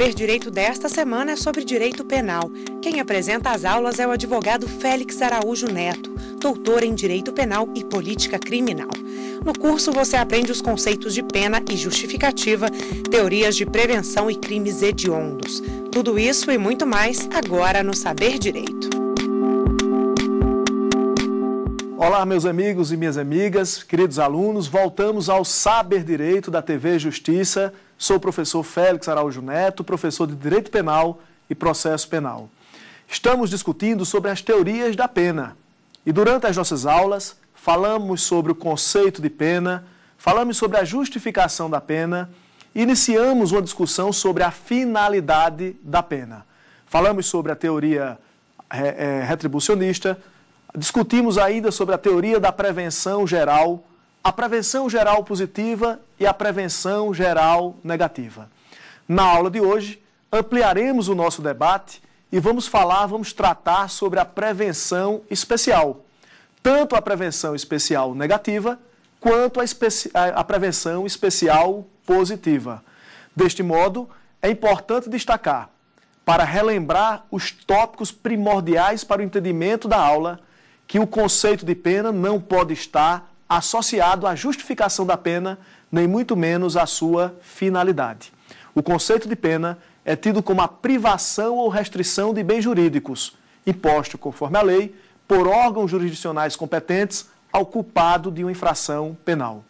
Saber Direito desta semana é sobre direito penal. Quem apresenta as aulas é o advogado Félix Araújo Neto, doutor em direito penal e política criminal. No curso você aprende os conceitos de pena e justificativa, teorias de prevenção e crimes hediondos. Tudo isso e muito mais agora no Saber Direito. Olá, meus amigos e minhas amigas, queridos alunos, voltamos ao Saber Direito da TV Justiça Sou o professor Félix Araújo Neto, professor de Direito Penal e Processo Penal. Estamos discutindo sobre as teorias da pena. E durante as nossas aulas, falamos sobre o conceito de pena, falamos sobre a justificação da pena, iniciamos uma discussão sobre a finalidade da pena. Falamos sobre a teoria eh, eh, retribucionista, discutimos ainda sobre a teoria da prevenção geral a prevenção geral positiva e a prevenção geral negativa. Na aula de hoje, ampliaremos o nosso debate e vamos falar, vamos tratar sobre a prevenção especial. Tanto a prevenção especial negativa quanto a, especi a prevenção especial positiva. Deste modo, é importante destacar, para relembrar os tópicos primordiais para o entendimento da aula, que o conceito de pena não pode estar associado à justificação da pena, nem muito menos à sua finalidade. O conceito de pena é tido como a privação ou restrição de bens jurídicos, imposto conforme a lei, por órgãos jurisdicionais competentes ao culpado de uma infração penal.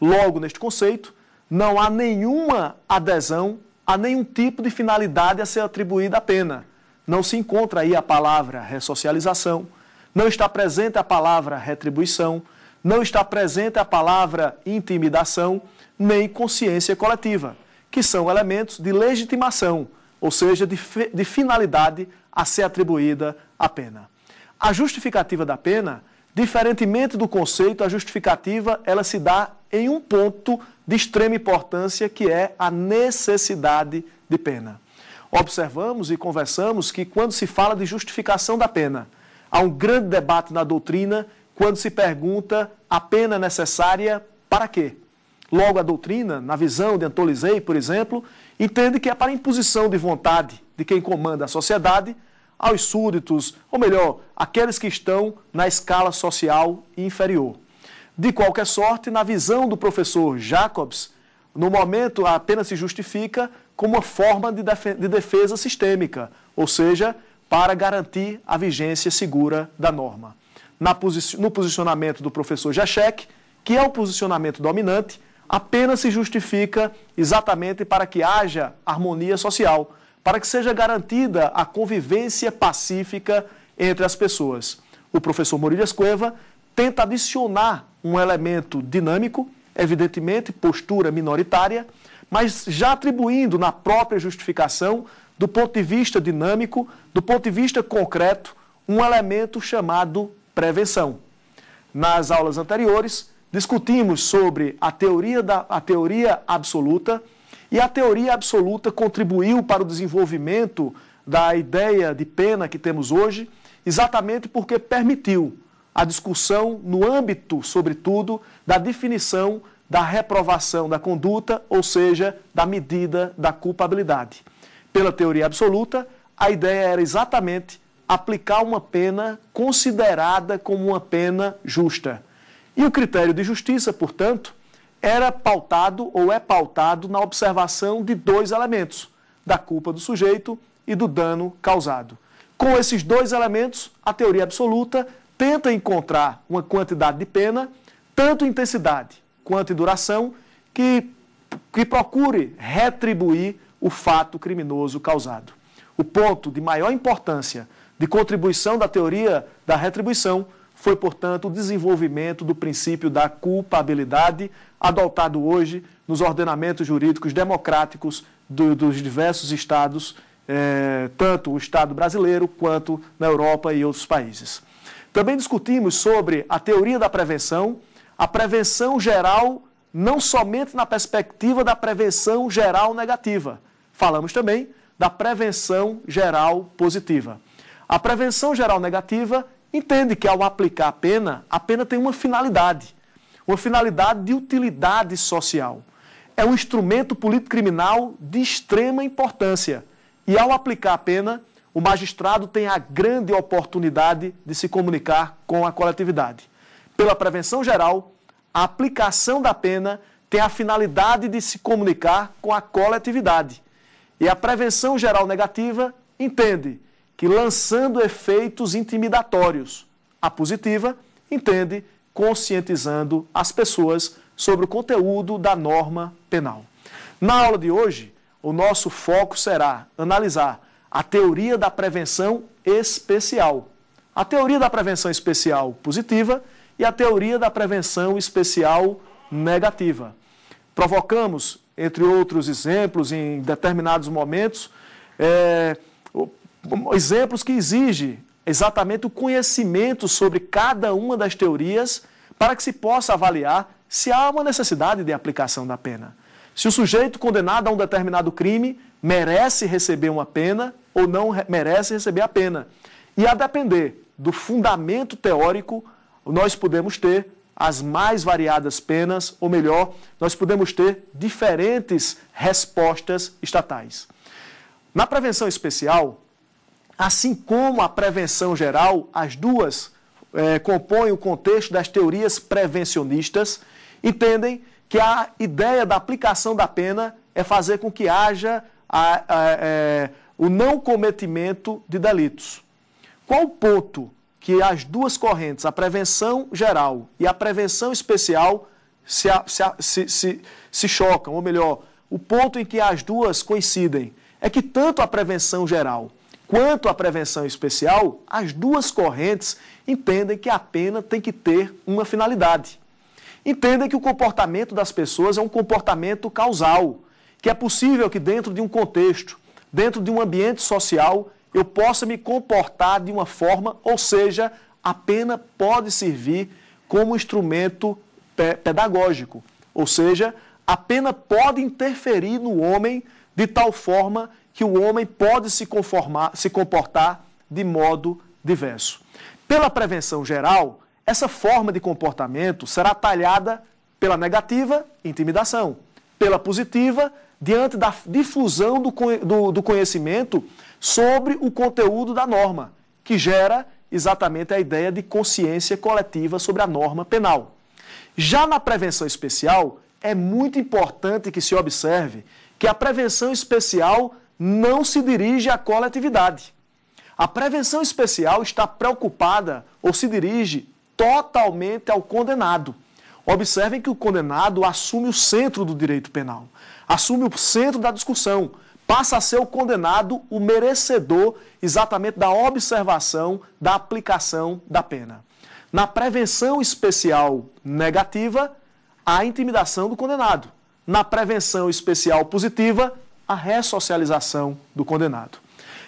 Logo, neste conceito, não há nenhuma adesão a nenhum tipo de finalidade a ser atribuída à pena. Não se encontra aí a palavra ressocialização, não está presente a palavra retribuição, não está presente a palavra intimidação nem consciência coletiva, que são elementos de legitimação, ou seja, de, de finalidade a ser atribuída à pena. A justificativa da pena, diferentemente do conceito, a justificativa ela se dá em um ponto de extrema importância, que é a necessidade de pena. Observamos e conversamos que quando se fala de justificação da pena, há um grande debate na doutrina quando se pergunta a pena necessária para quê? Logo, a doutrina, na visão de Antolisei, por exemplo, entende que é para imposição de vontade de quem comanda a sociedade aos súditos, ou melhor, aqueles que estão na escala social inferior. De qualquer sorte, na visão do professor Jacobs, no momento a pena se justifica como uma forma de defesa sistêmica, ou seja, para garantir a vigência segura da norma posi no posicionamento do professor Jacek, que é o posicionamento dominante, apenas se justifica exatamente para que haja harmonia social, para que seja garantida a convivência pacífica entre as pessoas. O professor Murilhas Cueva tenta adicionar um elemento dinâmico, evidentemente postura minoritária, mas já atribuindo na própria justificação, do ponto de vista dinâmico, do ponto de vista concreto, um elemento chamado prevenção. Nas aulas anteriores, discutimos sobre a teoria, da, a teoria absoluta e a teoria absoluta contribuiu para o desenvolvimento da ideia de pena que temos hoje, exatamente porque permitiu a discussão no âmbito, sobretudo, da definição da reprovação da conduta, ou seja, da medida da culpabilidade. Pela teoria absoluta, a ideia era exatamente aplicar uma pena considerada como uma pena justa. E o critério de justiça, portanto, era pautado ou é pautado na observação de dois elementos: da culpa do sujeito e do dano causado. Com esses dois elementos, a teoria absoluta tenta encontrar uma quantidade de pena, tanto intensidade quanto duração, que, que procure retribuir o fato criminoso causado. O ponto de maior importância de contribuição da teoria da retribuição foi, portanto, o desenvolvimento do princípio da culpabilidade, adotado hoje nos ordenamentos jurídicos democráticos do, dos diversos estados, eh, tanto o Estado brasileiro quanto na Europa e outros países. Também discutimos sobre a teoria da prevenção, a prevenção geral, não somente na perspectiva da prevenção geral negativa. Falamos também da prevenção geral positiva. A prevenção geral negativa entende que ao aplicar a pena, a pena tem uma finalidade, uma finalidade de utilidade social. É um instrumento político-criminal de extrema importância. E ao aplicar a pena, o magistrado tem a grande oportunidade de se comunicar com a coletividade. Pela prevenção geral, a aplicação da pena tem a finalidade de se comunicar com a coletividade. E a prevenção geral negativa entende que lançando efeitos intimidatórios. A positiva entende conscientizando as pessoas sobre o conteúdo da norma penal. Na aula de hoje, o nosso foco será analisar a teoria da prevenção especial, a teoria da prevenção especial positiva e a teoria da prevenção especial negativa. Provocamos, entre outros exemplos, em determinados momentos, é, exemplos que exige exatamente o conhecimento sobre cada uma das teorias para que se possa avaliar se há uma necessidade de aplicação da pena. Se o sujeito condenado a um determinado crime merece receber uma pena ou não merece receber a pena. E a depender do fundamento teórico, nós podemos ter as mais variadas penas, ou melhor, nós podemos ter diferentes respostas estatais. Na prevenção especial, Assim como a prevenção geral, as duas é, compõem o contexto das teorias prevencionistas, entendem que a ideia da aplicação da pena é fazer com que haja a, a, a, eh, o não cometimento de delitos. Qual o ponto que as duas correntes, a prevenção geral e a prevenção especial, se, se, se, se chocam, ou melhor, o ponto em que as duas coincidem é que tanto a prevenção geral Quanto à prevenção especial, as duas correntes entendem que a pena tem que ter uma finalidade. Entendem que o comportamento das pessoas é um comportamento causal, que é possível que dentro de um contexto, dentro de um ambiente social, eu possa me comportar de uma forma, ou seja, a pena pode servir como instrumento pedagógico. Ou seja, a pena pode interferir no homem de tal forma que que o homem pode se conformar, se comportar de modo diverso. Pela prevenção geral, essa forma de comportamento será talhada pela negativa, intimidação, pela positiva, diante da difusão do, do, do, conhecimento sobre o conteúdo da norma, que gera exatamente a ideia de consciência coletiva sobre a norma penal. Já na prevenção especial, é muito importante que se observe que a prevenção especial não se dirige à coletividade. A prevenção especial está preocupada ou se dirige totalmente ao condenado. Observem que o condenado assume o centro do direito penal, assume o centro da discussão, passa a ser o condenado o merecedor exatamente da observação, da aplicação da pena. Na prevenção especial negativa, a intimidação do condenado. Na prevenção especial positiva, a ressocialização do condenado.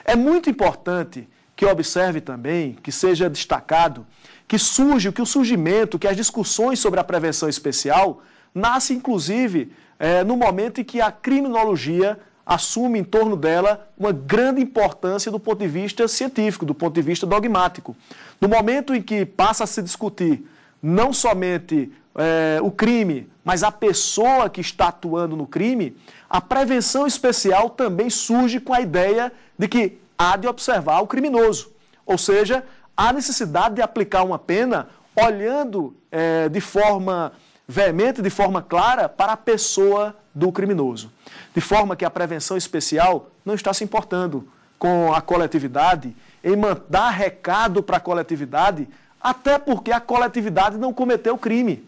É muito importante que observe também, que seja destacado, que surge, que o surgimento, que as discussões sobre a prevenção especial nasce, inclusive, é, no momento em que a criminologia assume em torno dela uma grande importância do ponto de vista científico, do ponto de vista dogmático. No momento em que passa a se discutir não somente é, o crime, mas a pessoa que está atuando no crime, a prevenção especial também surge com a ideia de que há de observar o criminoso, ou seja, há necessidade de aplicar uma pena olhando é, de forma veemente, de forma clara, para a pessoa do criminoso. De forma que a prevenção especial não está se importando com a coletividade, em mandar recado para a coletividade, até porque a coletividade não cometeu crime.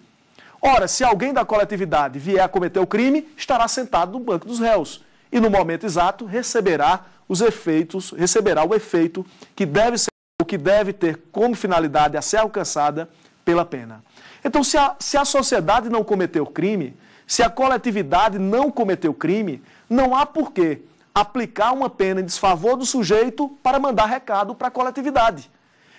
Ora, se alguém da coletividade vier a cometer o crime, estará sentado no banco dos réus e no momento exato receberá os efeitos, receberá o efeito que deve ser o que deve ter como finalidade a ser alcançada pela pena. Então, se a, se a sociedade não cometeu crime, se a coletividade não cometeu crime, não há porquê aplicar uma pena em desfavor do sujeito para mandar recado para a coletividade.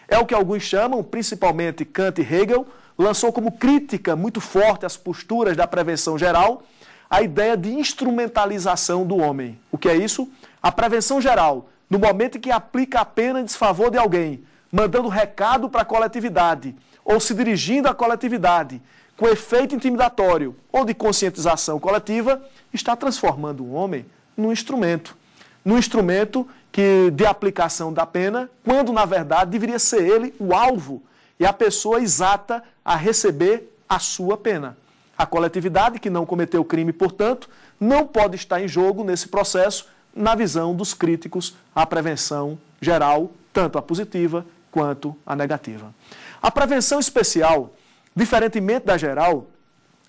É o que alguns chamam, principalmente Kant e Hegel, lançou como crítica muito forte às posturas da prevenção geral a ideia de instrumentalização do homem. O que é isso? A prevenção geral, no momento em que aplica a pena em desfavor de alguém, mandando recado para a coletividade ou se dirigindo à coletividade com efeito intimidatório ou de conscientização coletiva, está transformando o homem num instrumento. Num instrumento que de aplicação da pena, quando na verdade deveria ser ele o alvo e a pessoa exata a receber a sua pena. A coletividade que não cometeu crime, portanto, não pode estar em jogo nesse processo, na visão dos críticos à prevenção geral, tanto a positiva quanto a negativa. A prevenção especial, diferentemente da geral,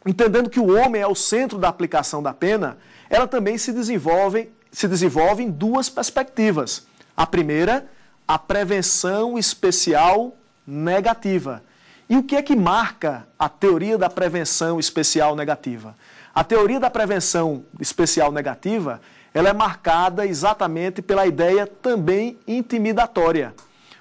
entendendo que o homem é o centro da aplicação da pena, ela também se desenvolve, se desenvolve em duas perspectivas. A primeira, a prevenção especial negativa. E o que é que marca a teoria da prevenção especial negativa? A teoria da prevenção especial negativa, ela é marcada exatamente pela ideia também intimidatória.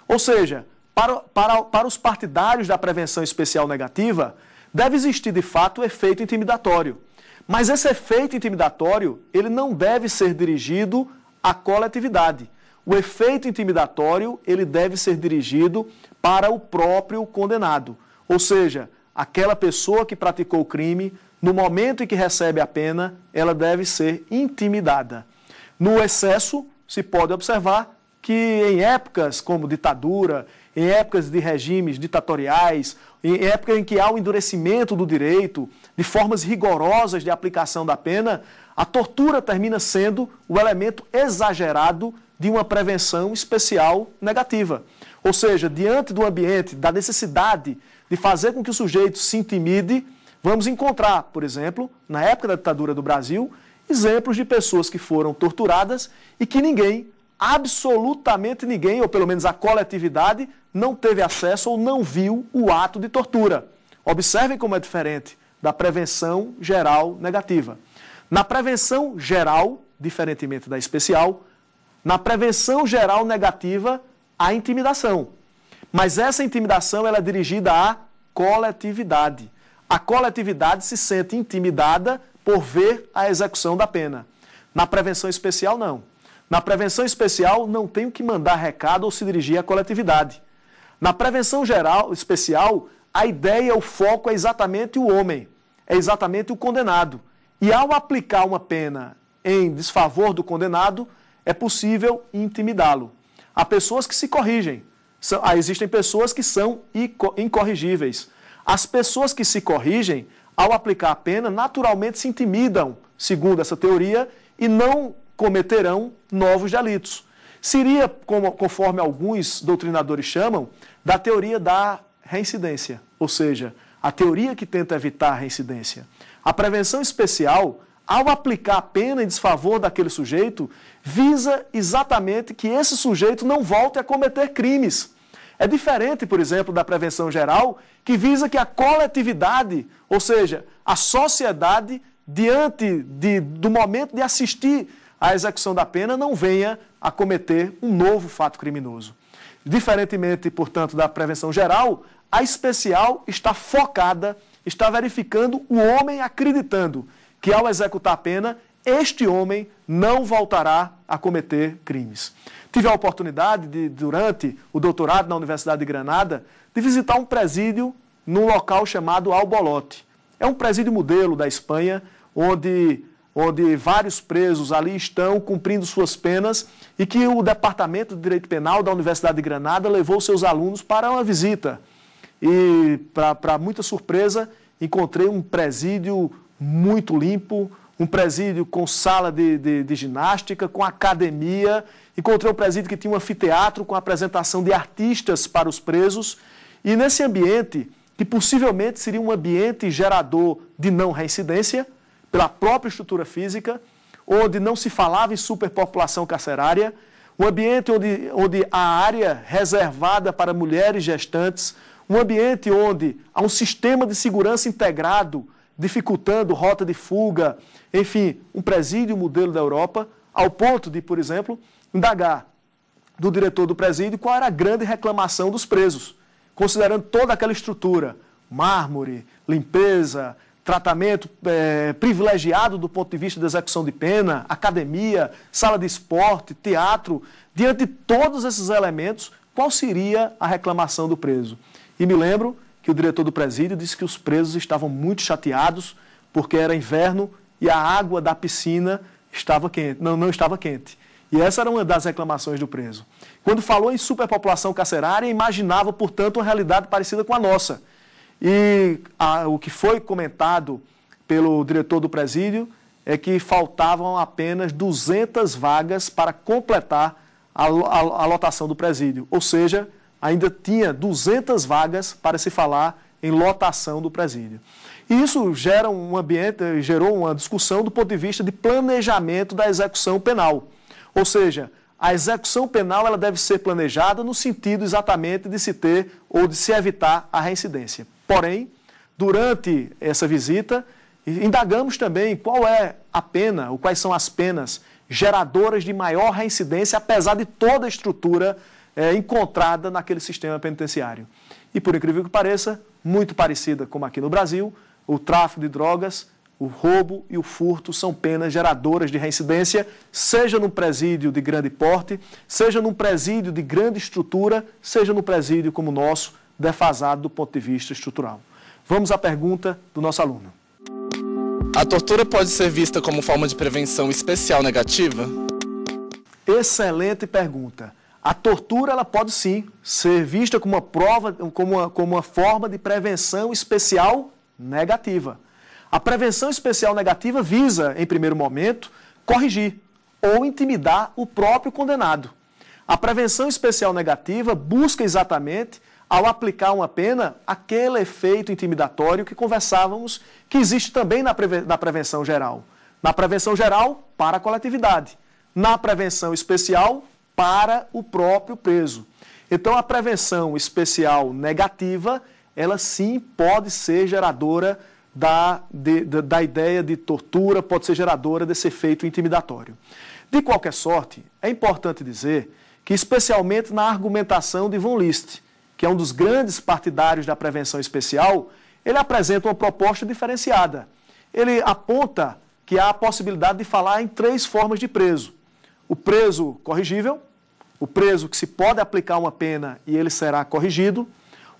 Ou seja, para, para, para os partidários da prevenção especial negativa, deve existir de fato o efeito intimidatório. Mas esse efeito intimidatório, ele não deve ser dirigido à coletividade, o efeito intimidatório ele deve ser dirigido para o próprio condenado, ou seja, aquela pessoa que praticou o crime, no momento em que recebe a pena, ela deve ser intimidada. No excesso, se pode observar que em épocas como ditadura, em épocas de regimes ditatoriais, em época em que há o endurecimento do direito, de formas rigorosas de aplicação da pena, a tortura termina sendo o elemento exagerado de uma prevenção especial negativa. Ou seja, diante do ambiente, da necessidade de fazer com que o sujeito se intimide, vamos encontrar, por exemplo, na época da ditadura do Brasil, exemplos de pessoas que foram torturadas e que ninguém, absolutamente ninguém, ou pelo menos a coletividade, não teve acesso ou não viu o ato de tortura. Observem como é diferente da prevenção geral negativa. Na prevenção geral, diferentemente da especial, na prevenção geral negativa à intimidação. Mas essa intimidação ela é dirigida à coletividade. A coletividade se sente intimidada por ver a execução da pena. Na prevenção especial, não. Na prevenção especial, não tenho que mandar recado ou se dirigir à coletividade. Na prevenção geral, especial, a ideia, o foco é exatamente o homem, é exatamente o condenado. E ao aplicar uma pena em desfavor do condenado, é possível intimidá-lo. Há pessoas que se corrigem. São, ah, existem pessoas que são incorrigíveis. As pessoas que se corrigem, ao aplicar a pena, naturalmente se intimidam, segundo essa teoria, e não cometerão novos delitos. Seria, como, conforme alguns doutrinadores chamam, da teoria da reincidência, ou seja, a teoria que tenta evitar a reincidência. A prevenção especial ao aplicar a pena em desfavor daquele sujeito, visa exatamente que esse sujeito não volte a cometer crimes. É diferente, por exemplo, da prevenção geral, que visa que a coletividade, ou seja, a sociedade, diante de, do momento de assistir à execução da pena, não venha a cometer um novo fato criminoso. Diferentemente, portanto, da prevenção geral, a especial está focada, está verificando o homem acreditando que ao executar a pena, este homem não voltará a cometer crimes. Tive a oportunidade de, durante o doutorado na Universidade de Granada, de visitar um presídio num local chamado Albolote. É um presídio modelo da Espanha, onde, onde vários presos ali estão cumprindo suas penas e que o Departamento de Direito Penal da Universidade de Granada levou seus alunos para uma visita. E, para muita surpresa, encontrei um presídio muito limpo, um presídio com sala de, de, de, ginástica, com academia. Encontrei um presídio que tinha um anfiteatro com apresentação de artistas para os presos. E nesse ambiente, que possivelmente seria um ambiente gerador de não reincidência, pela própria estrutura física, onde não se falava em superpopulação carcerária, um ambiente onde, onde a área reservada para mulheres gestantes, um ambiente onde há um sistema de segurança integrado dificultando rota de fuga, enfim, um presídio modelo da Europa, ao ponto de, por exemplo, indagar do diretor do presídio qual era a grande reclamação dos presos, considerando toda aquela estrutura, mármore, limpeza, tratamento é, privilegiado do ponto de vista da execução de pena, academia, sala de esporte, teatro, diante de todos esses elementos, qual seria a reclamação do preso? E me lembro que o diretor do presídio disse que os presos estavam muito chateados porque era inverno e a água da piscina estava quente, não, não estava quente. E essa era uma das reclamações do preso. Quando falou em superpopulação carcerária, imaginava, portanto, uma realidade parecida com a nossa. E a, o que foi comentado pelo diretor do presídio é que faltavam apenas 200 vagas para completar a, a, a lotação do presídio, ou seja, ainda tinha 200 vagas para se falar em lotação do presídio. E isso gera um ambiente, gerou uma discussão do ponto de vista de planejamento da execução penal. Ou seja, a execução penal ela deve ser planejada no sentido exatamente de se ter ou de se evitar a reincidência. Porém, durante essa visita, indagamos também qual é a pena ou quais são as penas geradoras de maior reincidência, apesar de toda a estrutura é, encontrada naquele sistema penitenciário. E por incrível que pareça, muito parecida como aqui no Brasil, o tráfico de drogas, o roubo e o furto são penas geradoras de reincidência, seja num presídio de grande porte, seja num presídio de grande estrutura, seja num presídio como o nosso, defasado do ponto de vista estrutural. Vamos à pergunta do nosso aluno. A tortura pode ser vista como forma de prevenção especial negativa? Excelente pergunta. A tortura ela pode sim ser vista como uma prova, como uma, como uma forma de prevenção especial negativa. A prevenção especial negativa visa, em primeiro momento, corrigir ou intimidar o próprio condenado. A prevenção especial negativa busca exatamente, ao aplicar uma pena, aquele efeito intimidatório que conversávamos que existe também na, na prevenção geral. Na prevenção geral, para a coletividade. Na prevenção especial, para o próprio peso. Então, a prevenção especial negativa, ela sim pode ser geradora da, de, da ideia de tortura, pode ser geradora desse efeito intimidatório. De qualquer sorte, é importante dizer que, especialmente na argumentação de Von List, que é um dos grandes partidários da prevenção especial, ele apresenta uma proposta diferenciada. Ele aponta que há a possibilidade de falar em três formas de preso: o preso corrigível, o preso que se pode aplicar uma pena e ele será corrigido,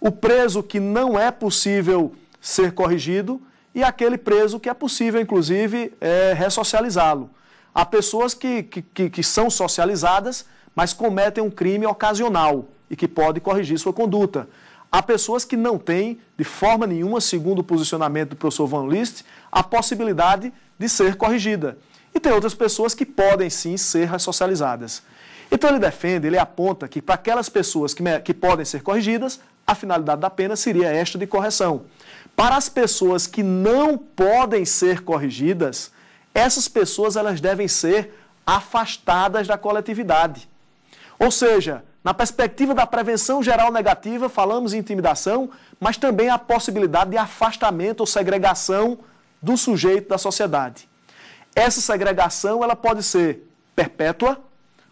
o preso que não é possível ser corrigido e aquele preso que é possível, inclusive, é, ressocializá-lo. Há pessoas que, que, que são socializadas, mas cometem um crime ocasional e que pode corrigir sua conduta. Há pessoas que não têm, de forma nenhuma, segundo o posicionamento do professor Van List, a possibilidade de ser corrigida. E tem outras pessoas que podem sim ser ressocializadas. Então ele defende, ele aponta que para aquelas pessoas que, que podem ser corrigidas, a finalidade da pena seria esta de correção. Para as pessoas que não podem ser corrigidas, essas pessoas elas devem ser afastadas da coletividade. Ou seja, na perspectiva da prevenção geral negativa, falamos em intimidação, mas também a possibilidade de afastamento ou segregação do sujeito da sociedade. Essa segregação ela pode ser perpétua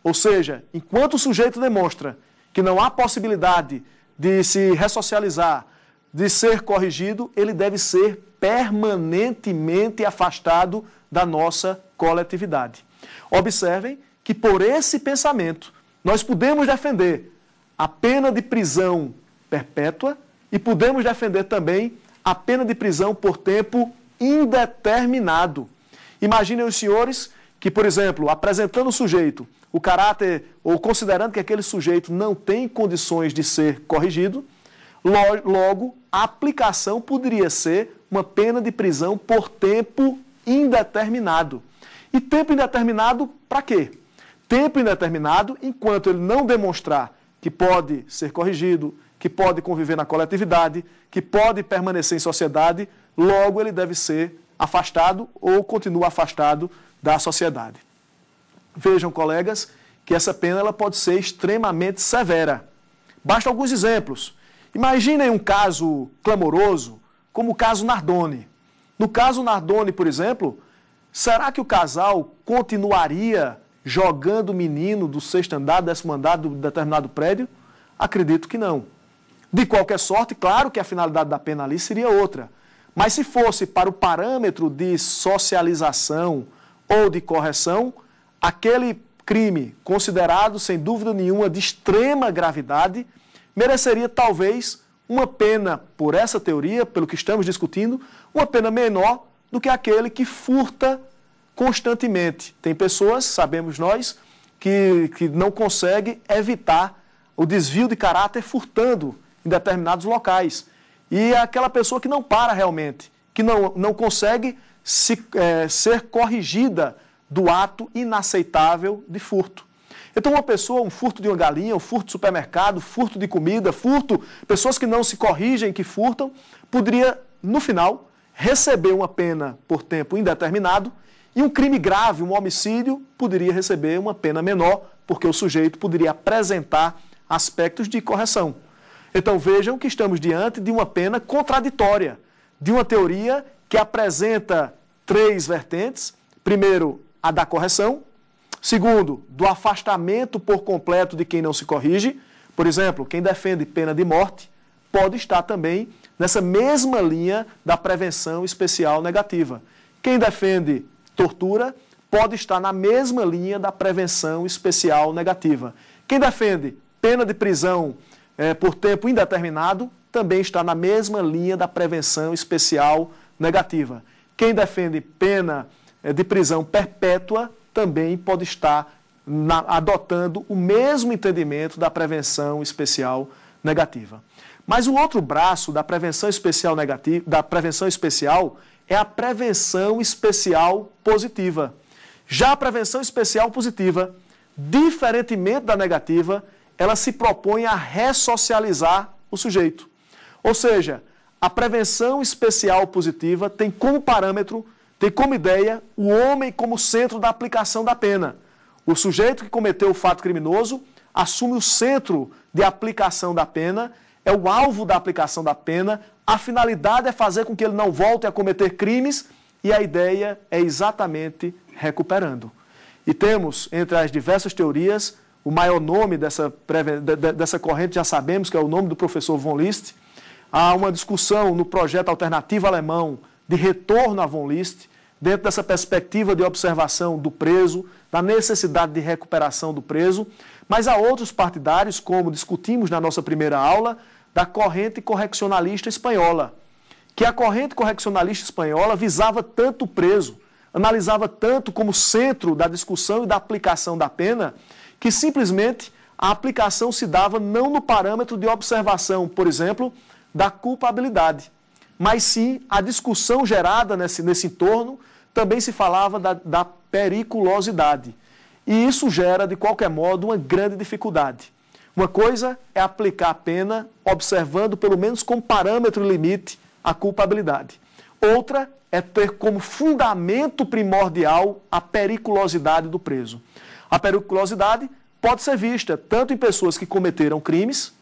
ou seja, enquanto o sujeito demonstra que não há possibilidade de se ressocializar, de ser corrigido, ele deve ser permanentemente afastado da nossa coletividade. Observem que por esse pensamento nós podemos defender a pena de prisão perpétua e podemos defender também a pena de prisão por tempo indeterminado. Imaginem os senhores que, por exemplo, apresentando o sujeito o caráter, ou considerando que aquele sujeito não tem condições de ser corrigido, logo a aplicação poderia ser uma pena de prisão por tempo indeterminado. E tempo indeterminado para quê? Tempo indeterminado enquanto ele não demonstrar que pode ser corrigido, que pode conviver na coletividade, que pode permanecer em sociedade, logo ele deve ser afastado ou continua afastado da sociedade. Vejam, colegas, que essa pena ela pode ser extremamente severa. Basta alguns exemplos. Imaginem um caso clamoroso, como o caso Nardone. No caso Nardone, por exemplo, será que o casal continuaria jogando o menino do sexto andar, décimo andar do determinado prédio? Acredito que não. De qualquer sorte, claro que a finalidade da pena ali seria outra. Mas se fosse para o parâmetro de socialização ou de correção, aquele crime considerado, sem dúvida nenhuma, de extrema gravidade, mereceria talvez uma pena, por essa teoria, pelo que estamos discutindo, uma pena menor do que aquele que furta constantemente. Tem pessoas, sabemos nós, que, que não consegue evitar o desvio de caráter furtando em determinados locais. E é aquela pessoa que não para realmente, que não, não consegue se, é, ser corrigida do ato inaceitável de furto. Então, uma pessoa, um furto de uma galinha, um furto de supermercado, furto de comida, furto, pessoas que não se corrigem, que furtam, poderia, no final, receber uma pena por tempo indeterminado e um crime grave, um homicídio, poderia receber uma pena menor, porque o sujeito poderia apresentar aspectos de correção. Então, vejam que estamos diante de uma pena contraditória, de uma teoria que apresenta três vertentes. Primeiro, a da correção. Segundo, do afastamento por completo de quem não se corrige. Por exemplo, quem defende pena de morte pode estar também nessa mesma linha da prevenção especial negativa. Quem defende tortura pode estar na mesma linha da prevenção especial negativa. Quem defende pena de prisão é, por tempo indeterminado também está na mesma linha da prevenção especial negativa. Quem defende pena eh, de prisão perpétua também pode estar na, adotando o mesmo entendimento da prevenção especial negativa. Mas o outro braço da prevenção especial negativa, da prevenção especial é a prevenção especial positiva. Já a prevenção especial positiva, diferentemente da negativa, ela se propõe a ressocializar o sujeito. Ou seja, a prevenção especial positiva tem como parâmetro tem como ideia o homem como centro da aplicação da pena. O sujeito que cometeu o fato criminoso assume o centro de aplicação da pena, é o alvo da aplicação da pena, a finalidade é fazer com que ele não volte a cometer crimes e a ideia é exatamente recuperando. E temos, entre as diversas teorias, o maior nome dessa, dessa corrente, já sabemos que é o nome do professor von List. Há uma discussão no projeto alternativo alemão de retorno à Von List, dentro dessa perspectiva de observação do preso, da necessidade de recuperação do preso, mas há outros partidários, como discutimos na nossa primeira aula, da corrente correccionalista espanhola, que a corrente correccionalista espanhola visava tanto o preso, analisava tanto como centro da discussão e da aplicação da pena, que simplesmente a aplicação se dava não no parâmetro de observação, por exemplo, da culpabilidade, mas sim a discussão gerada nesse, nesse entorno também se falava da, da periculosidade. E isso gera, de qualquer modo, uma grande dificuldade. Uma coisa é aplicar a pena observando, pelo menos como parâmetro limite, a culpabilidade. Outra é ter como fundamento primordial a periculosidade do preso. A periculosidade pode ser vista tanto em pessoas que cometeram crimes,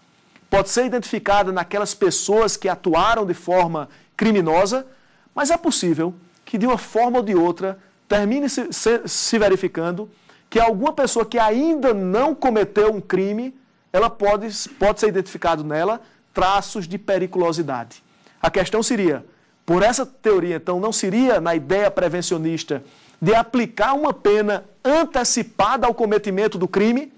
pode ser identificada naquelas pessoas que atuaram de forma criminosa, mas é possível que de uma forma ou de outra termine se, se, se verificando que alguma pessoa que ainda não cometeu um crime, ela pode, pode ser identificado nela traços de periculosidade. A questão seria, por essa teoria, então, não seria na ideia prevencionista de aplicar uma pena antecipada ao cometimento do crime?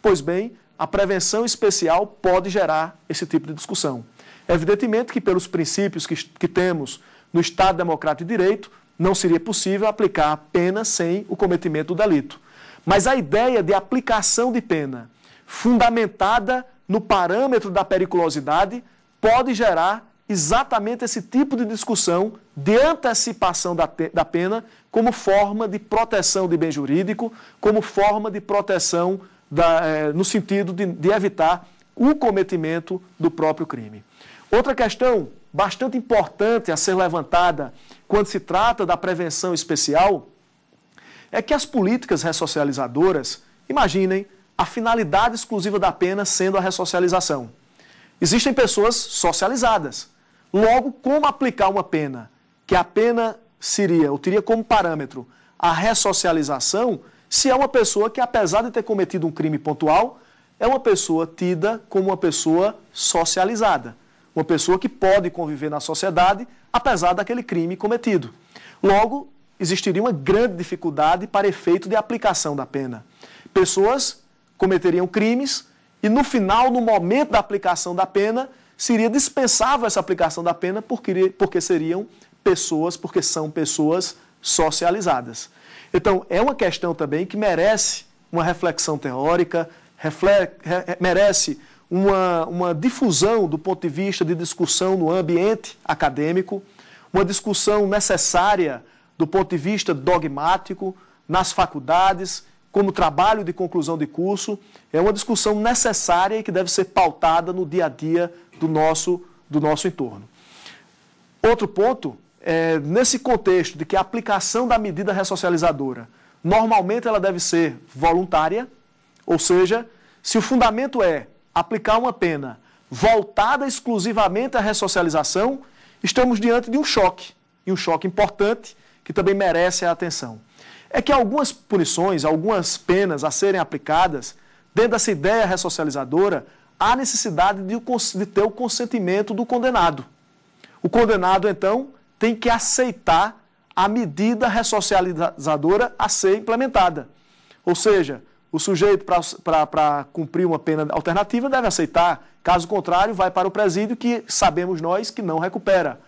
Pois bem, a prevenção especial pode gerar esse tipo de discussão. Evidentemente que, pelos princípios que, que temos no Estado Democrático de Direito, não seria possível aplicar a pena sem o cometimento do delito. Mas a ideia de aplicação de pena fundamentada no parâmetro da periculosidade pode gerar exatamente esse tipo de discussão de antecipação da, da pena como forma de proteção de bem jurídico, como forma de proteção da, é, no sentido de, de evitar o cometimento do próprio crime. Outra questão bastante importante a ser levantada quando se trata da prevenção especial é que as políticas ressocializadoras, imaginem, a finalidade exclusiva da pena sendo a ressocialização. Existem pessoas socializadas. Logo, como aplicar uma pena? Que a pena seria, ou teria como parâmetro, a ressocialização, se é uma pessoa que, apesar de ter cometido um crime pontual, é uma pessoa tida como uma pessoa socializada, uma pessoa que pode conviver na sociedade, apesar daquele crime cometido. Logo, existiria uma grande dificuldade para efeito de aplicação da pena. Pessoas cometeriam crimes e, no final, no momento da aplicação da pena, seria dispensável essa aplicação da pena porque, porque seriam pessoas, porque são pessoas socializadas. Então, é uma questão também que merece uma reflexão teórica, merece uma, uma difusão do ponto de vista de discussão no ambiente acadêmico, uma discussão necessária do ponto de vista dogmático, nas faculdades, como trabalho de conclusão de curso, é uma discussão necessária e que deve ser pautada no dia a dia do nosso, do nosso entorno. Outro ponto é, nesse contexto de que a aplicação da medida ressocializadora normalmente ela deve ser voluntária, ou seja, se o fundamento é aplicar uma pena voltada exclusivamente à ressocialização, estamos diante de um choque, e um choque importante que também merece a atenção. É que algumas punições, algumas penas a serem aplicadas, dentro dessa ideia ressocializadora, há necessidade de, de ter o consentimento do condenado. O condenado, então, tem que aceitar a medida ressocializadora a ser implementada. Ou seja, o sujeito, para cumprir uma pena alternativa, deve aceitar. Caso contrário, vai para o presídio, que sabemos nós que não recupera.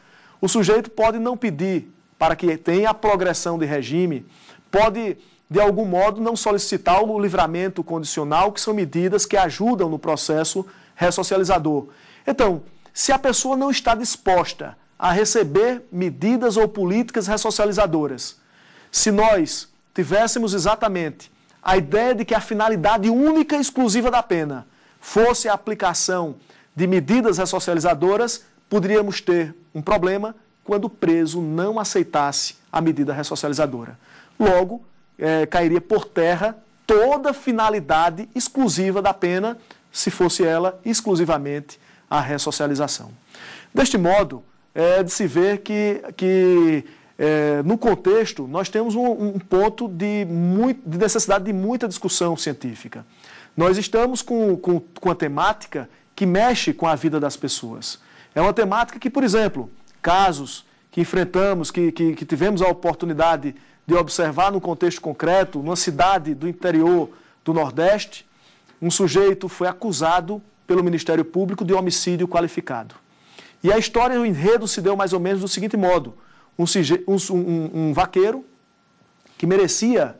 O sujeito pode não pedir para que tenha a progressão de regime, pode, de algum modo, não solicitar o livramento condicional, que são medidas que ajudam no processo ressocializador. Então, se a pessoa não está disposta a receber medidas ou políticas ressocializadoras. Se nós tivéssemos exatamente a ideia de que a finalidade única e exclusiva da pena fosse a aplicação de medidas ressocializadoras, poderíamos ter um problema quando o preso não aceitasse a medida ressocializadora. Logo, é, cairia por terra toda finalidade exclusiva da pena, se fosse ela exclusivamente a ressocialização. Deste modo, é de se ver que, que é, no contexto, nós temos um, um ponto de, muito, de, necessidade de muita discussão científica. Nós estamos com, com, com a temática que mexe com a vida das pessoas. É uma temática que, por exemplo, casos que enfrentamos, que, que, que tivemos a oportunidade de observar no contexto concreto, numa cidade do interior do Nordeste, um sujeito foi acusado pelo Ministério Público de homicídio qualificado. E a história, o enredo se deu mais ou menos do seguinte modo: um, um, um vaqueiro que merecia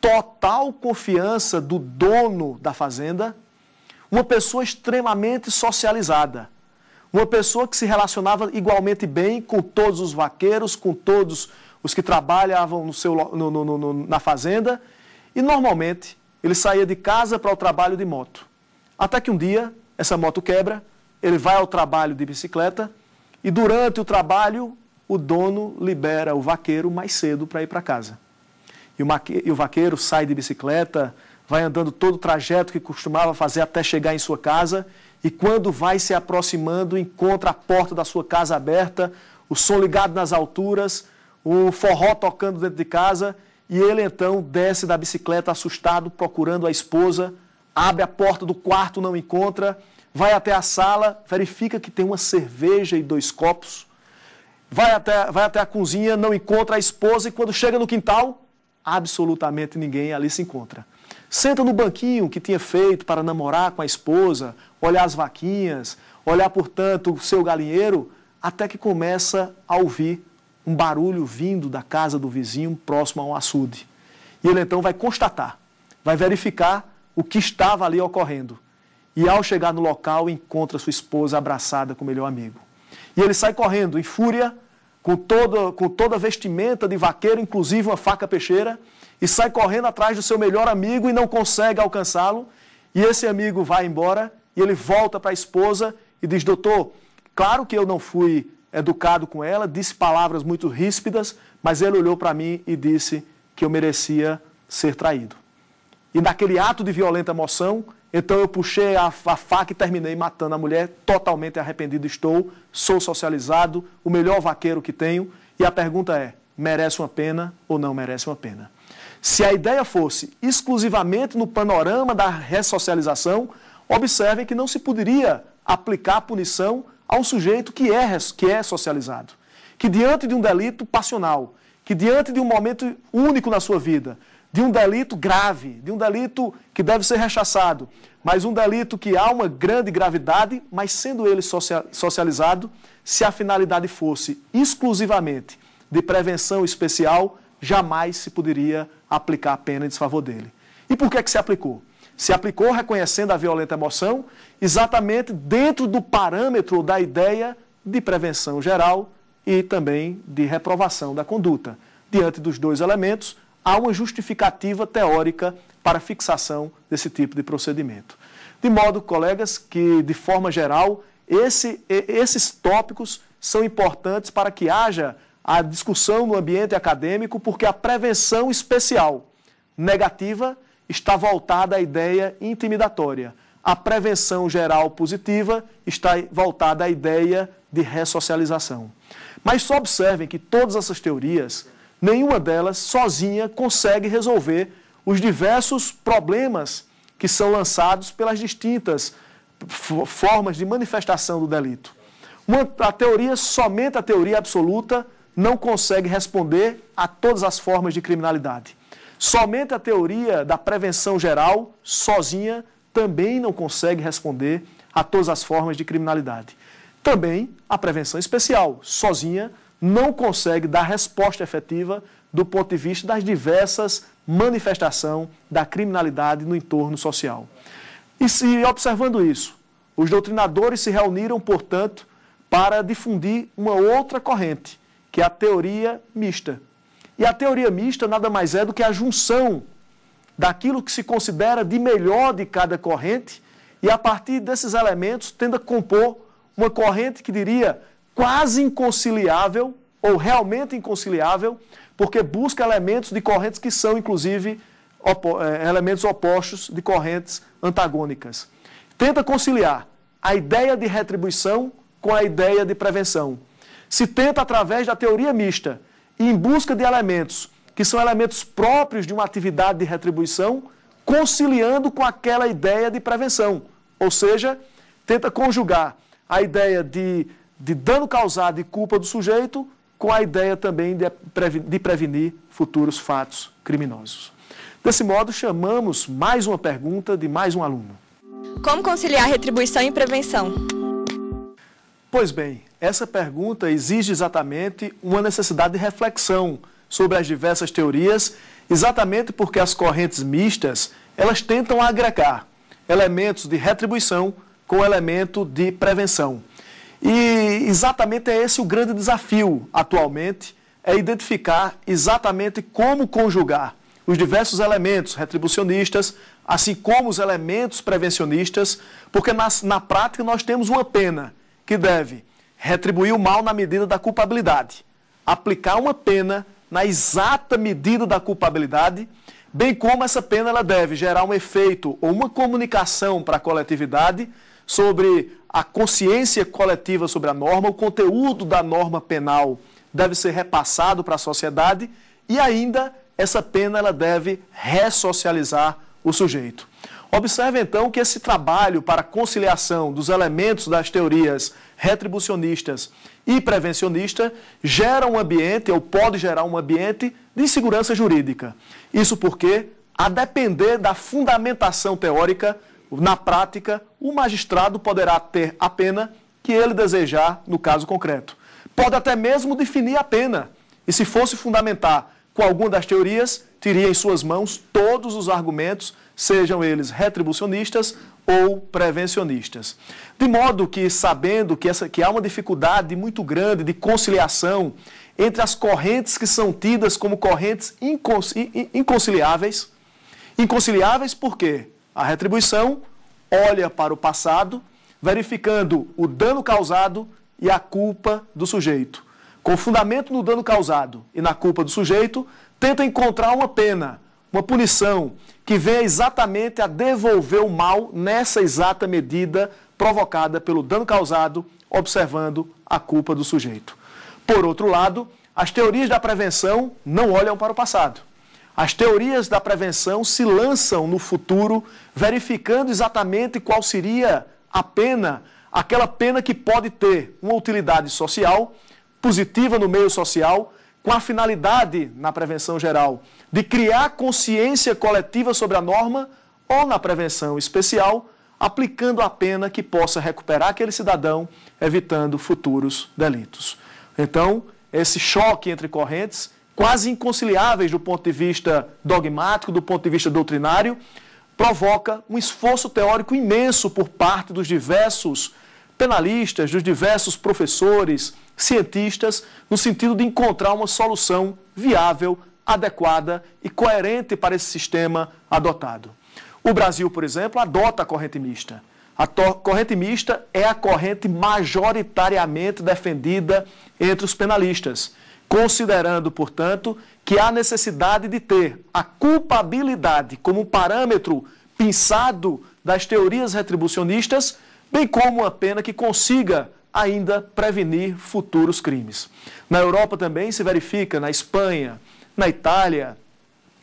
total confiança do dono da fazenda, uma pessoa extremamente socializada, uma pessoa que se relacionava igualmente bem com todos os vaqueiros, com todos os que trabalhavam no seu, no, no, no, na fazenda, e normalmente ele saía de casa para o trabalho de moto. Até que um dia essa moto quebra ele vai ao trabalho de bicicleta e durante o trabalho o dono libera o vaqueiro mais cedo para ir para casa. E o, vaqueiro sai de bicicleta, vai andando todo o trajeto que costumava fazer até chegar em sua casa e quando vai se aproximando encontra a porta da sua casa aberta, o som ligado nas alturas, o forró tocando dentro de casa e ele então desce da bicicleta assustado procurando a esposa, abre a porta do quarto, não encontra vai até a sala, verifica que tem uma cerveja e dois copos, vai até, vai até a cozinha, não encontra a esposa e quando chega no quintal, absolutamente ninguém ali se encontra. Senta no banquinho que tinha feito para namorar com a esposa, olhar as vaquinhas, olhar, portanto, o seu galinheiro, até que começa a ouvir um barulho vindo da casa do vizinho próximo a um açude. E ele então vai constatar, vai verificar o que estava ali ocorrendo. E ao chegar no local, encontra sua esposa abraçada com o melhor amigo. E ele sai correndo, em fúria, com toda, com toda a vestimenta de vaqueiro, inclusive uma faca peixeira, e sai correndo atrás do seu melhor amigo e não consegue alcançá-lo. E esse amigo vai embora e ele volta para a esposa e diz: Doutor, claro que eu não fui educado com ela, disse palavras muito ríspidas, mas ele olhou para mim e disse que eu merecia ser traído. E naquele ato de violenta emoção, então eu puxei a, a faca e terminei matando a mulher, totalmente arrependido estou, sou socializado, o melhor vaqueiro que tenho. E a pergunta é: merece uma pena ou não merece uma pena? Se a ideia fosse exclusivamente no panorama da ressocialização, observem que não se poderia aplicar punição a um sujeito que é, que é socializado. Que diante de um delito passional, que diante de um momento único na sua vida, de um delito grave, de um delito que deve ser rechaçado, mas um delito que há uma grande gravidade, mas sendo ele socializado, se a finalidade fosse exclusivamente de prevenção especial, jamais se poderia aplicar a pena em desfavor dele. E por que, é que se aplicou? Se aplicou reconhecendo a violenta emoção, exatamente dentro do parâmetro da ideia de prevenção geral e também de reprovação da conduta. Diante dos dois elementos, há uma justificativa teórica para fixação desse tipo de procedimento. De modo, colegas, que de forma geral, esse, esses tópicos são importantes para que haja a discussão no ambiente acadêmico, porque a prevenção especial negativa está voltada à ideia intimidatória. A prevenção geral positiva está voltada à ideia de ressocialização. Mas só observem que todas essas teorias nenhuma delas sozinha consegue resolver os diversos problemas que são lançados pelas distintas formas de manifestação do delito. Uma, a teoria, somente a teoria absoluta, não consegue responder a todas as formas de criminalidade. Somente a teoria da prevenção geral, sozinha, também não consegue responder a todas as formas de criminalidade. Também a prevenção especial, sozinha, não consegue dar resposta efetiva do ponto de vista das diversas manifestações da criminalidade no entorno social. E se observando isso, os doutrinadores se reuniram, portanto, para difundir uma outra corrente, que é a teoria mista. E a teoria mista nada mais é do que a junção daquilo que se considera de melhor de cada corrente e, a partir desses elementos, tenda a compor uma corrente que diria quase inconciliável ou realmente inconciliável, porque busca elementos de correntes que são, inclusive, opo eh, elementos opostos de correntes antagônicas. Tenta conciliar a ideia de retribuição com a ideia de prevenção. Se tenta, através da teoria mista, e em busca de elementos que são elementos próprios de uma atividade de retribuição, conciliando com aquela ideia de prevenção. Ou seja, tenta conjugar a ideia de de dano causado e culpa do sujeito, com a ideia também de prevenir futuros fatos criminosos. Desse modo, chamamos mais uma pergunta de mais um aluno. Como conciliar retribuição e prevenção? Pois bem, essa pergunta exige exatamente uma necessidade de reflexão sobre as diversas teorias, exatamente porque as correntes mistas, elas tentam agregar elementos de retribuição com elemento de prevenção. E exatamente é esse o grande desafio atualmente, é identificar exatamente como conjugar os diversos elementos retribucionistas, assim como os elementos prevencionistas, porque na, na prática nós temos uma pena que deve retribuir o mal na medida da culpabilidade, aplicar uma pena na exata medida da culpabilidade, bem como essa pena ela deve gerar um efeito ou uma comunicação para a coletividade sobre a consciência coletiva sobre a norma, o conteúdo da norma penal deve ser repassado para a sociedade e ainda essa pena ela deve ressocializar o sujeito. Observe então que esse trabalho para conciliação dos elementos das teorias retribucionistas e prevencionista gera um ambiente, ou pode gerar um ambiente, de insegurança jurídica. Isso porque, a depender da fundamentação teórica, na prática, o magistrado poderá ter a pena que ele desejar no caso concreto. Pode até mesmo definir a pena, e se fosse fundamentar com alguma das teorias, teria em suas mãos todos os argumentos, sejam eles retribucionistas ou prevencionistas. De modo que, sabendo que, essa, que há uma dificuldade muito grande de conciliação entre as correntes que são tidas como correntes inconciliáveis, inconciliáveis por quê? a retribuição, olha para o passado, verificando o dano causado e a culpa do sujeito. Com fundamento no dano causado e na culpa do sujeito, tenta encontrar uma pena, uma punição que venha exatamente a devolver o mal nessa exata medida provocada pelo dano causado, observando a culpa do sujeito. Por outro lado, as teorias da prevenção não olham para o passado. As teorias da prevenção se lançam no futuro, verificando exatamente qual seria a pena, aquela pena que pode ter uma utilidade social, positiva no meio social, com a finalidade, na prevenção geral, de criar consciência coletiva sobre a norma ou na prevenção especial, aplicando a pena que possa recuperar aquele cidadão, evitando futuros delitos. Então, esse choque entre correntes quase inconciliáveis do ponto de vista dogmático, do ponto de vista doutrinário, provoca um esforço teórico imenso por parte dos diversos penalistas, dos diversos professores, cientistas, no sentido de encontrar uma solução viável, adequada e coerente para esse sistema adotado. O Brasil, por exemplo, adota a corrente mista. A corrente mista é a corrente majoritariamente defendida entre os penalistas. Considerando, portanto, que há necessidade de ter a culpabilidade como parâmetro pinçado das teorias retribucionistas, bem como a pena que consiga ainda prevenir futuros crimes. Na Europa também se verifica, na Espanha, na Itália,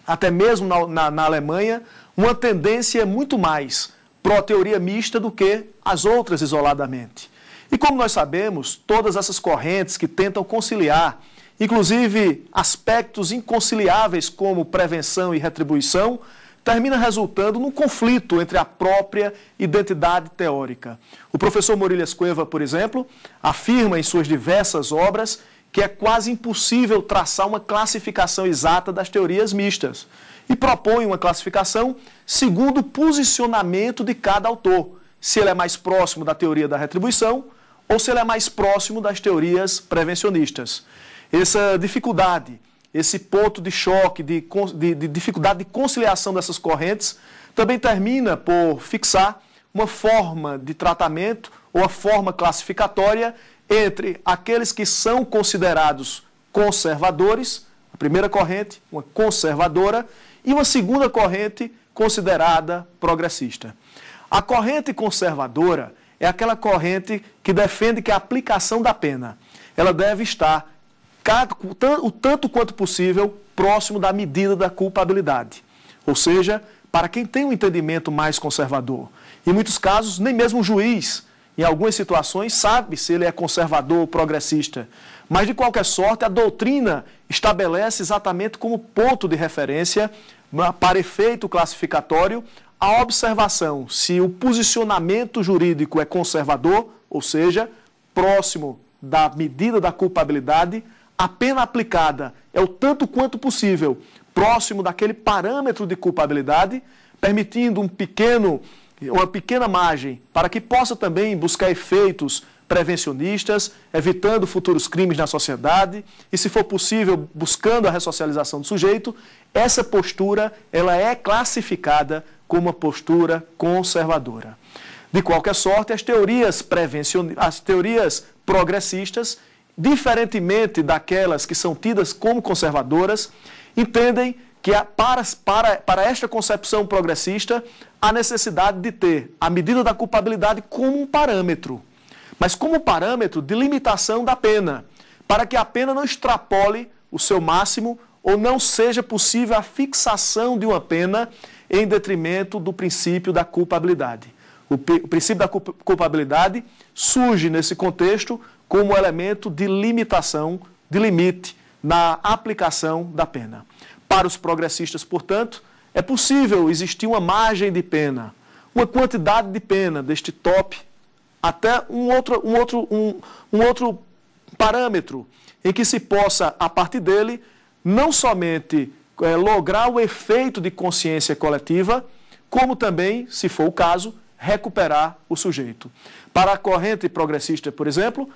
até mesmo na, na, na Alemanha, uma tendência muito mais pró-teoria mista do que as outras isoladamente. E como nós sabemos, todas essas correntes que tentam conciliar inclusive aspectos inconciliáveis como prevenção e retribuição, termina resultando num conflito entre a própria identidade teórica. O professor Morilhas Cueva, por exemplo, afirma em suas diversas obras que é quase impossível traçar uma classificação exata das teorias mistas e propõe uma classificação segundo o posicionamento de cada autor, se ele é mais próximo da teoria da retribuição ou se ele é mais próximo das teorias prevencionistas essa dificuldade, esse ponto de choque, de, de, de dificuldade de conciliação dessas correntes, também termina por fixar uma forma de tratamento ou a forma classificatória entre aqueles que são considerados conservadores, a primeira corrente, uma conservadora, e uma segunda corrente considerada progressista. A corrente conservadora é aquela corrente que defende que a aplicação da pena ela deve estar o tanto quanto possível próximo da medida da culpabilidade. Ou seja, para quem tem um entendimento mais conservador. Em muitos casos, nem mesmo o juiz, em algumas situações, sabe se ele é conservador ou progressista. Mas, de qualquer sorte, a doutrina estabelece exatamente como ponto de referência, para efeito classificatório, a observação se o posicionamento jurídico é conservador, ou seja, próximo da medida da culpabilidade, a pena aplicada é o tanto quanto possível próximo daquele parâmetro de culpabilidade, permitindo um pequeno, uma pequena margem para que possa também buscar efeitos prevencionistas, evitando futuros crimes na sociedade e, se for possível, buscando a ressocialização do sujeito, essa postura ela é classificada como uma postura conservadora. De qualquer sorte, as teorias, as teorias progressistas diferentemente daquelas que são tidas como conservadoras, entendem que para, para, para esta concepção progressista há necessidade de ter a medida da culpabilidade como um parâmetro, mas como parâmetro de limitação da pena, para que a pena não extrapole o seu máximo ou não seja possível a fixação de uma pena em detrimento do princípio da culpabilidade. O, princípio da culpabilidade surge nesse contexto como elemento de limitação, de limite na aplicação da pena. Para os progressistas, portanto, é possível existir uma margem de pena, uma quantidade de pena deste top, até um outro, um outro, um, um outro parâmetro em que se possa, a partir dele, não somente é, lograr o efeito de consciência coletiva, como também, se for o caso, recuperar o sujeito. Para a corrente progressista, por exemplo,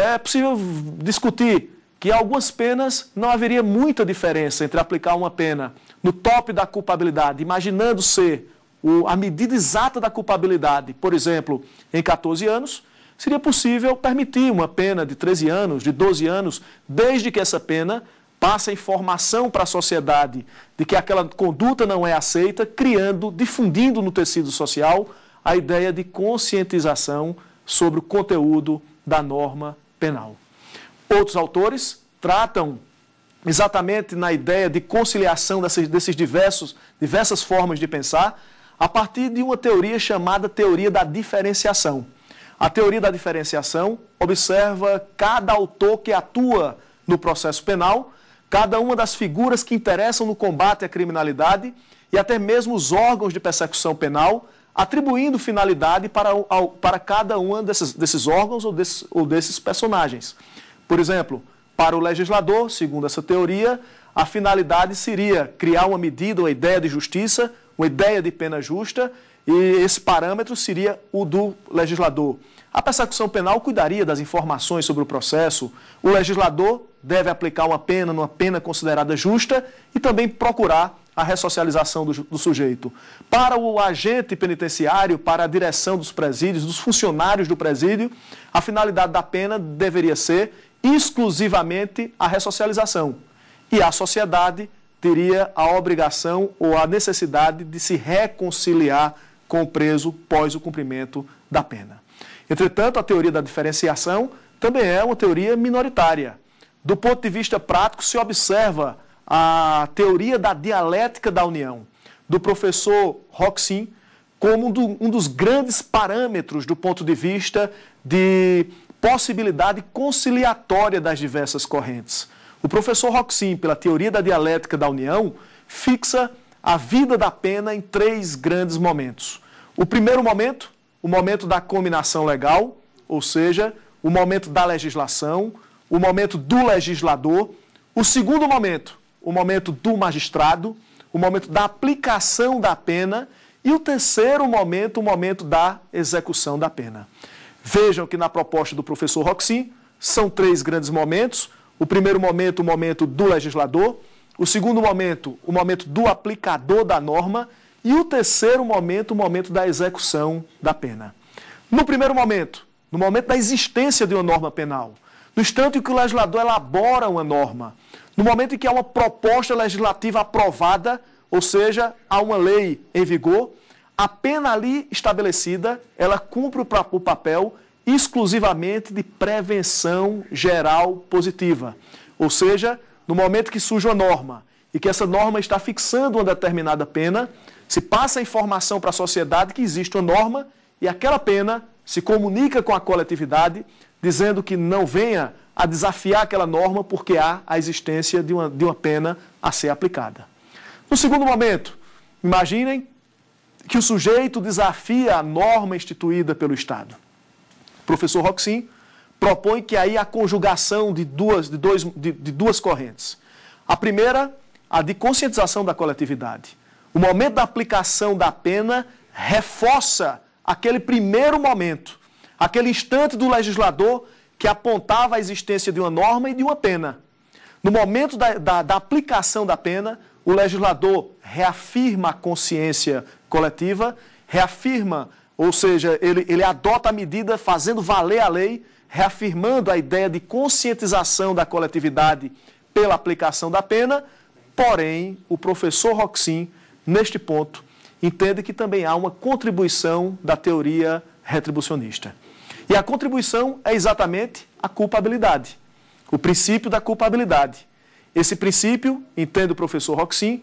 é possível discutir que algumas penas não haveria muita diferença entre aplicar uma pena no top da culpabilidade, imaginando ser a medida exata da culpabilidade, por exemplo, em 14 anos, seria possível permitir uma pena de 13 anos, de 12 anos, desde que essa pena passe a informação para a sociedade de que aquela conduta não é aceita, criando, difundindo no tecido social a ideia de conscientização sobre o conteúdo da norma penal. Outros autores tratam exatamente na ideia de conciliação desses desses diversos, diversas formas de pensar, a partir de uma teoria chamada teoria da diferenciação. A teoria da diferenciação observa cada autor que atua no processo penal, cada uma das figuras que interessam no combate à criminalidade e até mesmo os órgãos de persecução penal, atribuindo finalidade para, ao, para cada um desses, desses órgãos ou, ou desses personagens. Por exemplo, para o legislador, segundo essa teoria, a finalidade seria criar uma medida, uma ideia de justiça, uma ideia de pena justa, e esse parâmetro seria o do legislador. A persecução penal cuidaria das informações sobre o processo, o legislador deve aplicar uma pena numa pena considerada justa e também procurar a ressocialização do, do, sujeito. Para o agente penitenciário, para a direção dos presídios, dos funcionários do presídio, a finalidade da pena deveria ser exclusivamente a ressocialização. E a sociedade teria a obrigação ou a necessidade de se reconciliar com o preso pós o cumprimento da pena. Entretanto, a teoria da diferenciação também é uma teoria minoritária. Do ponto de vista prático, se observa a teoria da dialética da união do professor Roxin como um, do, um dos grandes parâmetros do ponto de vista de possibilidade conciliatória das diversas correntes. O professor Roxin, pela teoria da dialética da união, fixa a vida da pena em três grandes momentos. O primeiro momento, o momento da combinação legal, ou seja, o momento da legislação, o momento do legislador. O segundo momento, o momento do magistrado, o momento da aplicação da pena e o terceiro momento, o momento da execução da pena. Vejam que na proposta do professor Roxin são três grandes momentos. O primeiro momento, o momento do legislador. O segundo momento, o momento do aplicador da norma. E o terceiro momento, o momento da execução da pena. No primeiro momento, no momento da existência de uma norma penal, no instante em que o legislador elabora uma norma, no momento em que há uma proposta legislativa aprovada, ou seja, há uma lei em vigor, a pena ali estabelecida, ela cumpre o papel exclusivamente de prevenção geral positiva. Ou seja, no momento que surge uma norma e que essa norma está fixando uma determinada pena, se passa a informação para a sociedade que existe uma norma e aquela pena se comunica com a coletividade, dizendo que não venha a desafiar aquela norma porque há a existência de uma, de uma pena a ser aplicada. No segundo momento, imaginem que o sujeito desafia a norma instituída pelo Estado. O professor Roxin propõe que aí a conjugação de duas, de, dois, de, de duas correntes. A primeira, a de conscientização da coletividade. O momento da aplicação da pena reforça aquele primeiro momento aquele instante do legislador que apontava a existência de uma norma e de uma pena. No momento da, da, da aplicação da pena, o legislador reafirma a consciência coletiva, reafirma, ou seja, ele, ele adota a medida fazendo valer a lei, reafirmando a ideia de conscientização da coletividade pela aplicação da pena, porém, o professor Roxin, neste ponto, entende que também há uma contribuição da teoria retribucionista. E a contribuição é exatamente a culpabilidade, o princípio da culpabilidade. Esse princípio, entende o professor Roxin,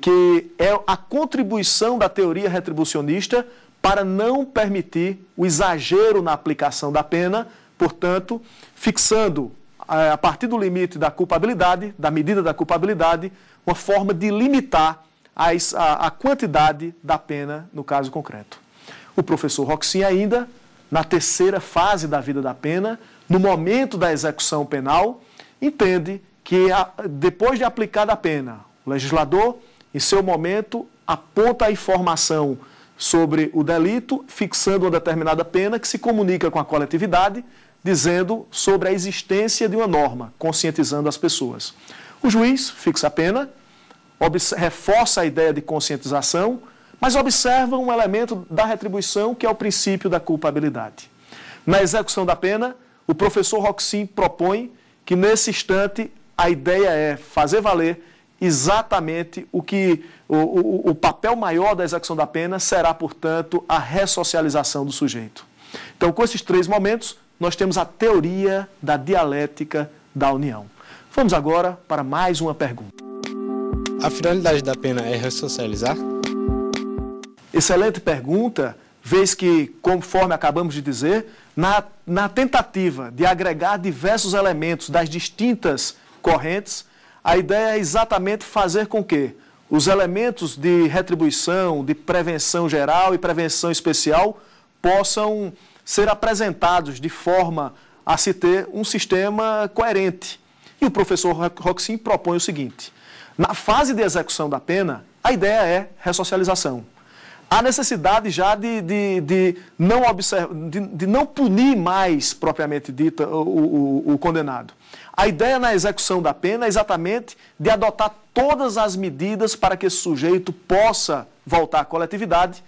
que é a contribuição da teoria retribucionista para não permitir o exagero na aplicação da pena, portanto, fixando é, a partir do limite da culpabilidade, da medida da culpabilidade, uma forma de limitar as, a, a quantidade da pena no caso concreto. O professor Roxin ainda na terceira fase da vida da pena, no momento da execução penal, entende que depois de aplicada a pena, o legislador, em seu momento, aponta a informação sobre o delito, fixando uma determinada pena que se comunica com a coletividade, dizendo sobre a existência de uma norma, conscientizando as pessoas. O juiz fixa a pena, reforça a ideia de conscientização mas observa um elemento da retribuição que é o princípio da culpabilidade. Na execução da pena, o professor Roxin propõe que nesse instante a ideia é fazer valer exatamente o que o, o, o, papel maior da execução da pena será, portanto, a ressocialização do sujeito. Então, com esses três momentos, nós temos a teoria da dialética da união. Vamos agora para mais uma pergunta. A finalidade da pena é ressocializar? Excelente pergunta, vez que, conforme acabamos de dizer, na, na tentativa de agregar diversos elementos das distintas correntes, a ideia é exatamente fazer com que os elementos de retribuição, de prevenção geral e prevenção especial possam ser apresentados de forma a se ter um sistema coerente. E o professor Roxin propõe o seguinte: na fase de execução da pena, a ideia é ressocialização há necessidade já de, de, de não, observa, de, de, não punir mais, propriamente dita, o, o, o condenado. A ideia na execução da pena é exatamente de adotar todas as medidas para que esse sujeito possa voltar à coletividade,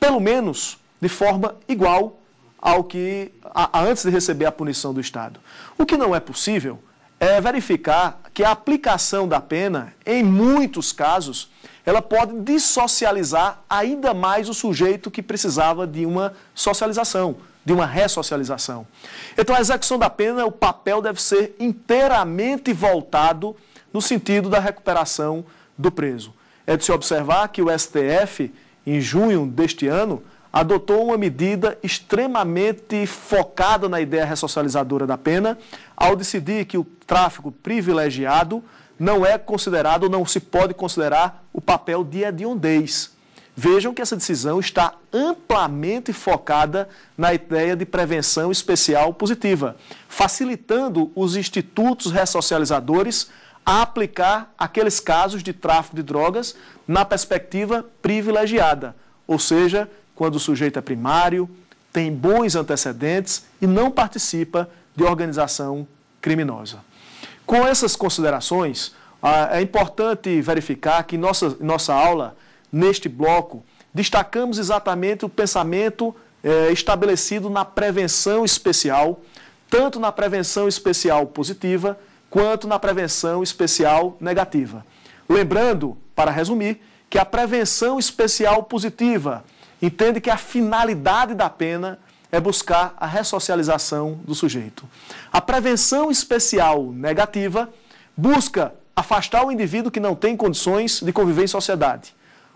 pelo menos de forma igual ao que a, a, antes de receber a punição do Estado. O que não é possível é verificar que a aplicação da pena, em muitos casos, ela pode dissocializar ainda mais o sujeito que precisava de uma socialização, de uma ressocialização. Então, a execução da pena, o papel deve ser inteiramente voltado no sentido da recuperação do preso. É de se observar que o STF, em junho deste ano, adotou uma medida extremamente focada na ideia ressocializadora da pena, ao decidir que o tráfico privilegiado não é considerado, não se pode considerar o papel de hediondez. Vejam que essa decisão está amplamente focada na ideia de prevenção especial positiva, facilitando os institutos ressocializadores a aplicar aqueles casos de tráfico de drogas na perspectiva privilegiada, ou seja, quando o sujeito é primário, tem bons antecedentes e não participa de organização criminosa. Com essas considerações, ah, é importante verificar que nossa, nossa aula, neste bloco, destacamos exatamente o pensamento é, estabelecido na prevenção especial, tanto na prevenção especial positiva quanto na prevenção especial negativa. Lembrando, para resumir, que a prevenção especial positiva entende que a finalidade da pena é buscar a ressocialização do sujeito. A prevenção especial negativa busca afastar o indivíduo que não tem condições de conviver em sociedade,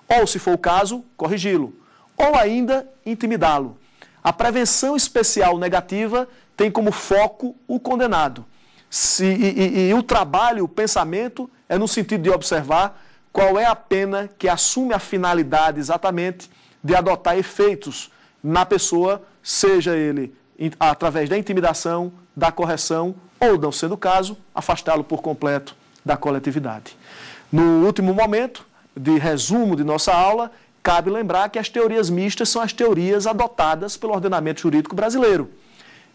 ou, se for o caso, corrigi-lo, ou ainda intimidá-lo. A prevenção especial negativa tem como foco o condenado. Se, e, e, e o trabalho, o pensamento, é no sentido de observar qual é a pena que assume a finalidade exatamente de adotar efeitos na pessoa seja ele através da intimidação, da correção ou, não sendo o caso, afastá-lo por completo da coletividade. No último momento de resumo de nossa aula, cabe lembrar que as teorias mistas são as teorias adotadas pelo ordenamento jurídico brasileiro.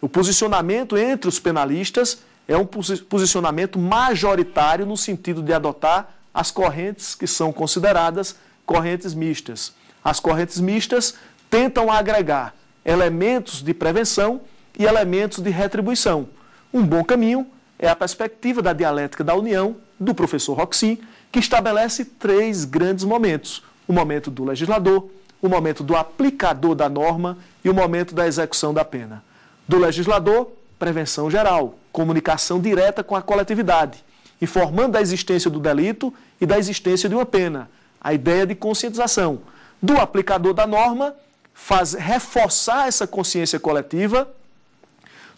O posicionamento entre os penalistas é um posicionamento majoritário no sentido de adotar as correntes que são consideradas correntes mistas. As correntes mistas tentam agregar elementos de prevenção e elementos de retribuição. Um bom caminho é a perspectiva da dialética da união do professor Roxin, que estabelece três grandes momentos: o momento do legislador, o momento do aplicador da norma e o momento da execução da pena. Do legislador, prevenção geral, comunicação direta com a coletividade, informando da existência do delito e da existência de uma pena, a ideia de conscientização. Do aplicador da norma, faz, reforçar essa consciência coletiva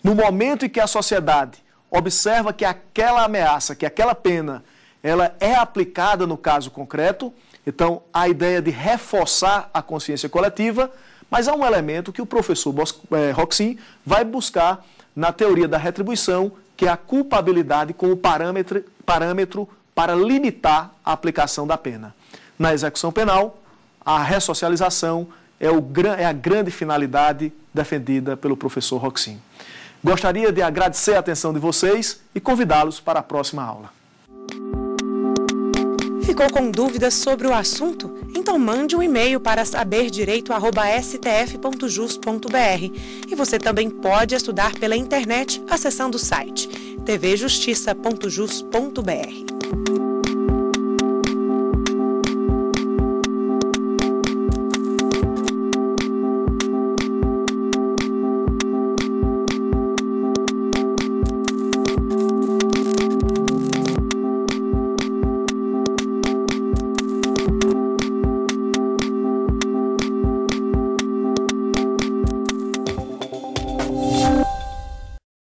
no momento em que a sociedade observa que aquela ameaça, que aquela pena, ela é aplicada no caso concreto. Então, a ideia de reforçar a consciência coletiva, mas há um elemento que o professor eh, Roxin vai buscar na teoria da retribuição, que é a culpabilidade como parâmetro, parâmetro para limitar a aplicação da pena. Na execução penal, a ressocialização, é, o, é a grande finalidade defendida pelo professor Roxin. Gostaria de agradecer a atenção de vocês e convidá-los para a próxima aula. Ficou com dúvidas sobre o assunto? Então mande um e-mail para saberdireito@stf.jus.br. E você também pode estudar pela internet acessando o site tvjustiça.jus.br.